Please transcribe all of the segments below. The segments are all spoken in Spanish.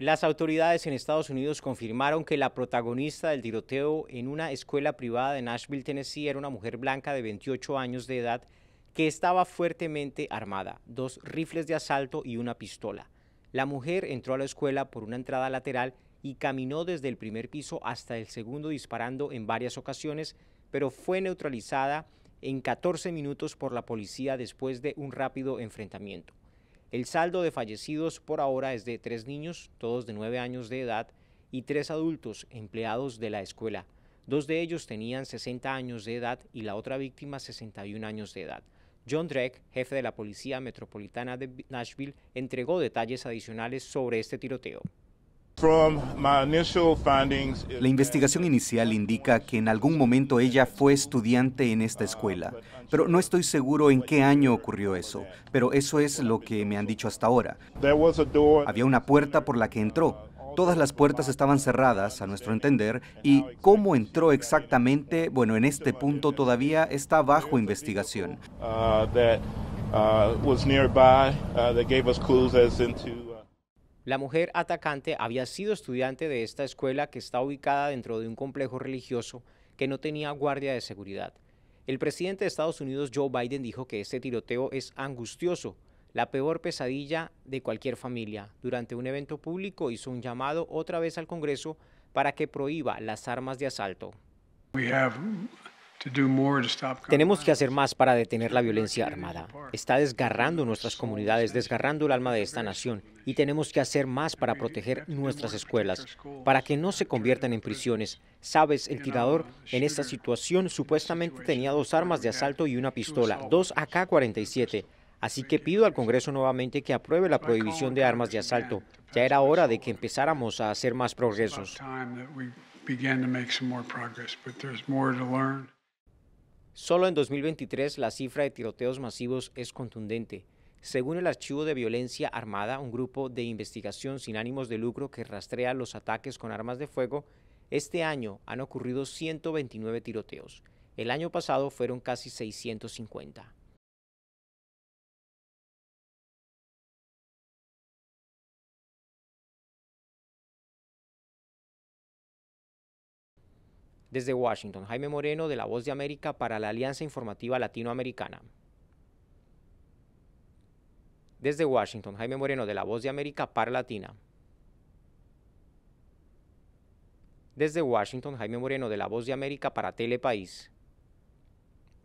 Las autoridades en Estados Unidos confirmaron que la protagonista del tiroteo en una escuela privada de Nashville, Tennessee, era una mujer blanca de 28 años de edad que estaba fuertemente armada, dos rifles de asalto y una pistola. La mujer entró a la escuela por una entrada lateral y caminó desde el primer piso hasta el segundo disparando en varias ocasiones, pero fue neutralizada en 14 minutos por la policía después de un rápido enfrentamiento. El saldo de fallecidos por ahora es de tres niños, todos de nueve años de edad, y tres adultos empleados de la escuela. Dos de ellos tenían 60 años de edad y la otra víctima 61 años de edad. John Drake, jefe de la Policía Metropolitana de Nashville, entregó detalles adicionales sobre este tiroteo. La investigación inicial indica que en algún momento ella fue estudiante en esta escuela, pero no estoy seguro en qué año ocurrió eso, pero eso es lo que me han dicho hasta ahora. Había una puerta por la que entró. Todas las puertas estaban cerradas, a nuestro entender, y cómo entró exactamente, bueno, en este punto todavía está bajo investigación. La mujer atacante había sido estudiante de esta escuela que está ubicada dentro de un complejo religioso que no tenía guardia de seguridad. El presidente de Estados Unidos, Joe Biden, dijo que este tiroteo es angustioso, la peor pesadilla de cualquier familia. Durante un evento público hizo un llamado otra vez al Congreso para que prohíba las armas de asalto. Tenemos que hacer más para detener la violencia armada. Está desgarrando nuestras comunidades, desgarrando el alma de esta nación y tenemos que hacer más para proteger nuestras escuelas, para que no se conviertan en prisiones. Sabes, el tirador en esta situación supuestamente tenía dos armas de asalto y una pistola, dos AK-47. Así que pido al Congreso nuevamente que apruebe la prohibición de armas de asalto. Ya era hora de que empezáramos a hacer más progresos. Solo en 2023 la cifra de tiroteos masivos es contundente. Según el Archivo de Violencia Armada, un grupo de investigación sin ánimos de lucro que rastrea los ataques con armas de fuego, este año han ocurrido 129 tiroteos. El año pasado fueron casi 650. Desde Washington, Jaime Moreno de La Voz de América para la Alianza Informativa Latinoamericana. Desde Washington, Jaime Moreno de La Voz de América para Latina. Desde Washington, Jaime Moreno de La Voz de América para Telepaís.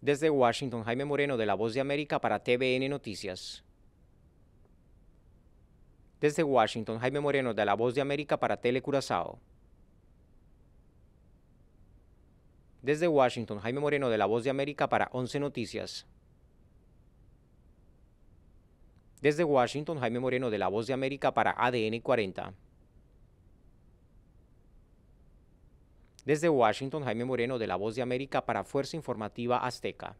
Desde Washington, Jaime Moreno de La Voz de América para TVN Noticias. Desde Washington, Jaime Moreno de La Voz de América para Tele Curazao. Desde Washington, Jaime Moreno de La Voz de América para 11 Noticias. Desde Washington, Jaime Moreno de La Voz de América para ADN 40. Desde Washington, Jaime Moreno de La Voz de América para Fuerza Informativa Azteca.